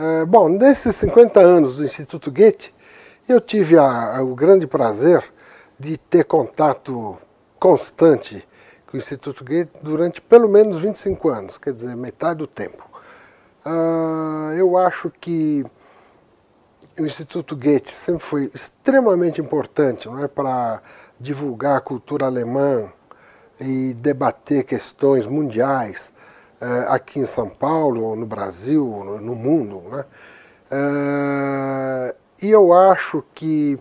É, bom, nesses 50 anos do Instituto Goethe, eu tive a, a, o grande prazer de ter contato constante com o Instituto Goethe durante pelo menos 25 anos, quer dizer, metade do tempo. Ah, eu acho que o Instituto Goethe sempre foi extremamente importante não é, para divulgar a cultura alemã e debater questões mundiais eh, aqui em São Paulo, no Brasil, no, mundo. Né? Eh, e eu acho que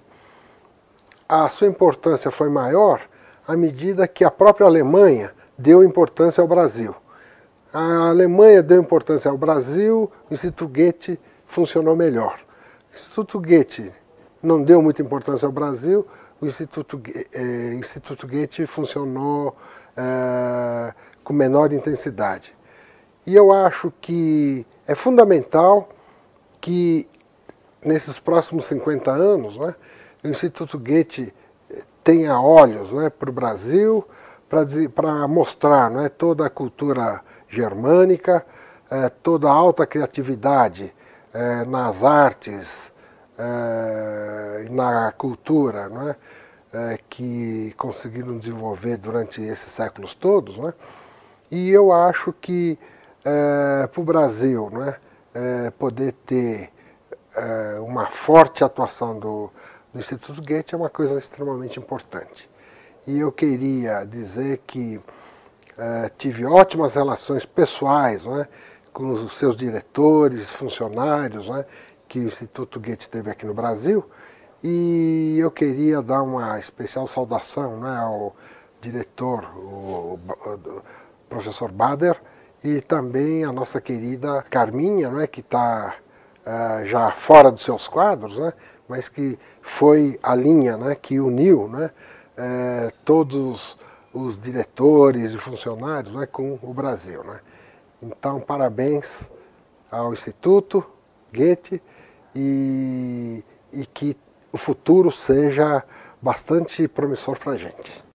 a sua importância foi maior à medida que a própria Alemanha deu importância ao Brasil. A Alemanha deu importância ao Brasil, o Instituto Goethe funcionou melhor. O Instituto Goethe não deu muita importância ao Brasil, o Instituto, eh, Instituto Goethe funcionou eh, com menor intensidade. E eu acho que é fundamental que nesses próximos 50 anos né, o Instituto Goethe eh, tenha olhos né, para o Brasil, para mostrar né, toda a cultura germânica, eh, toda a alta criatividade eh, nas artes e na cultura né, que conseguiram desenvolver durante esses séculos todos. Né, e eu acho que é, para o Brasil né, é, poder ter é, uma forte atuação do, do Instituto Goethe é uma coisa extremamente importante. E eu queria dizer que é, tive ótimas relações pessoais né, com os seus diretores, funcionários né, que o Instituto Goethe teve aqui no Brasil. E eu queria dar uma especial saudação né, ao diretor, o, o, o professor Bader, e também a nossa querida Carminha, né, que está uh, eh, já fora dos seus quadros, né, mas que foi a linha né, que uniu né, uh, todos os diretores e funcionários né, com o Brasil. Né. Então, parabéns ao Instituto Goethe e, e que o futuro seja bastante promissor para a gente.